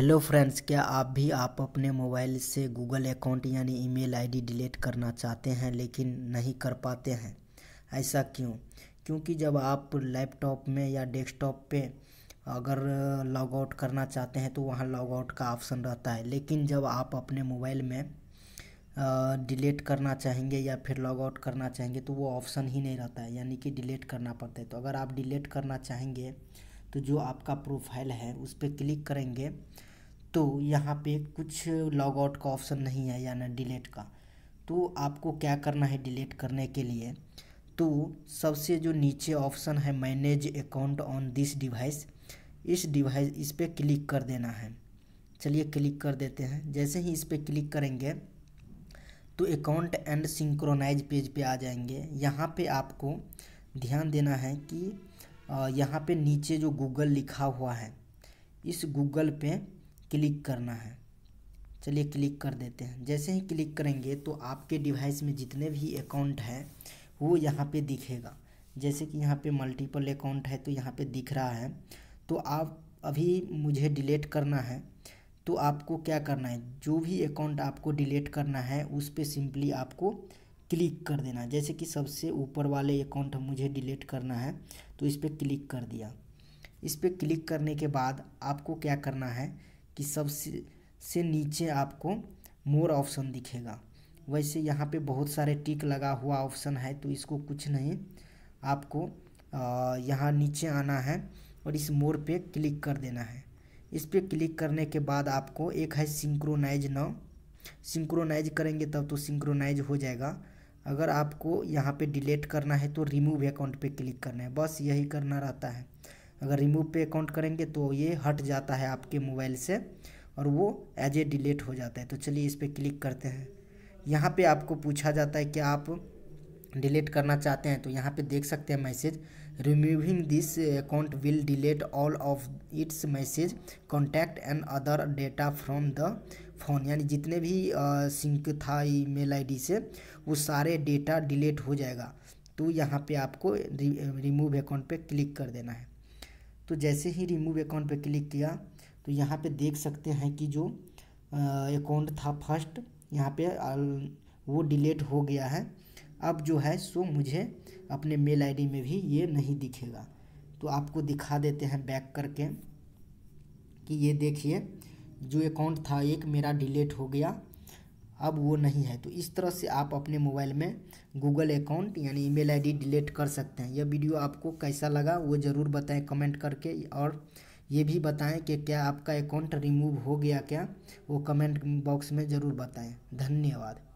hello friends क्या आप भी आप अपने मोबाइल से गूगल अकाउंट यानी ईमेल आईडी डिलीट करना चाहते हैं लेकिन नहीं कर पाते हैं ऐसा क्यों क्योंकि जब आप लैपटॉप में या डेस्कटॉप पे अगर लॉग आउट करना चाहते हैं तो वहाँ लॉग आउट का ऑप्शन रहता है लेकिन जब आप अपने मोबाइल में डिलीट करना चाहेंगे या फिर लॉग आउट करना चाहेंगे तो वो ऑप्शन ही नहीं रहता है यानी कि डिलीट करना पड़ता है तो अगर आप डिलीट करना चाहेंगे तो जो आपका प्रोफाइल है उस पर क्लिक करेंगे तो यहाँ पे कुछ लॉग आउट का ऑप्शन नहीं है यानी डिलीट का तो आपको क्या करना है डिलीट करने के लिए तो सबसे जो नीचे ऑप्शन है manage account on this device इस डिवाइस इस पर क्लिक कर देना है चलिए क्लिक कर देते हैं जैसे ही इस पर क्लिक करेंगे तो अकाउंट एंड सिंक्रोनाइज पेज पे आ जाएंगे यहाँ पे आपको ध्यान देना है कि यहाँ पे नीचे जो गूगल लिखा हुआ है इस गूगल पे क्लिक करना है चलिए क्लिक कर देते हैं जैसे ही क्लिक करेंगे तो आपके डिवाइस में जितने भी अकाउंट हैं वो यहाँ पे दिखेगा जैसे कि यहाँ पे मल्टीपल अकाउंट है तो यहाँ पे दिख रहा है तो आप अभी मुझे डिलीट करना है तो आपको क्या करना है जो भी अकाउंट आपको डिलीट करना है उस पर सिंपली आपको क्लिक कर देना है जैसे कि सबसे ऊपर वाले अकाउंट मुझे डिलीट करना है तो इस पर क्लिक कर दिया इस पर क्लिक करने के बाद आपको क्या करना है कि सबसे से नीचे आपको मोर ऑप्शन दिखेगा वैसे यहाँ पे बहुत सारे टिक लगा हुआ ऑप्शन है तो इसको कुछ नहीं आपको यहाँ नीचे आना है और इस मोर पे क्लिक कर देना है इस पर क्लिक करने के बाद आपको एक है सिंक्रोनाइज न सिंक्रोनाइज करेंगे तब तो सिंक्रोनाइज हो जाएगा अगर आपको यहाँ पे डिलीट करना है तो रिमूव अकाउंट पे क्लिक करना है बस यही करना रहता है अगर रिमूव पे अकाउंट करेंगे तो ये हट जाता है आपके मोबाइल से और वो एज ए डिलीट हो जाता है तो चलिए इस पर क्लिक करते हैं यहाँ पे आपको पूछा जाता है कि आप डिलीट करना चाहते हैं तो यहाँ पे देख सकते हैं message removing this account will delete all of its message contact and other data from the phone यानी जितने भी सिंक था ईमेल आईडी से वो सारे डेटा डिलीट हो जाएगा तो यहाँ पे आपको रिमूव अकाउंट पे क्लिक कर देना है तो जैसे ही रिमूव अकाउंट पे क्लिक किया तो यहाँ पे देख सकते हैं कि जो अकाउंट था फर्स्ट यहाँ पे वो डिलीट हो गया है अब जो है सो मुझे अपने मेल आईडी में भी ये नहीं दिखेगा तो आपको दिखा देते हैं बैक करके कि ये देखिए जो अकाउंट था एक मेरा डिलीट हो गया अब वो नहीं है तो इस तरह से आप अपने मोबाइल में गूगल अकाउंट यानी ईमेल आईडी डिलीट कर सकते हैं यह वीडियो आपको कैसा लगा वो ज़रूर बताएं कमेंट करके और ये भी बताएं कि क्या आपका अकाउंट रिमूव हो गया क्या वो कमेंट बॉक्स में ज़रूर बताएँ धन्यवाद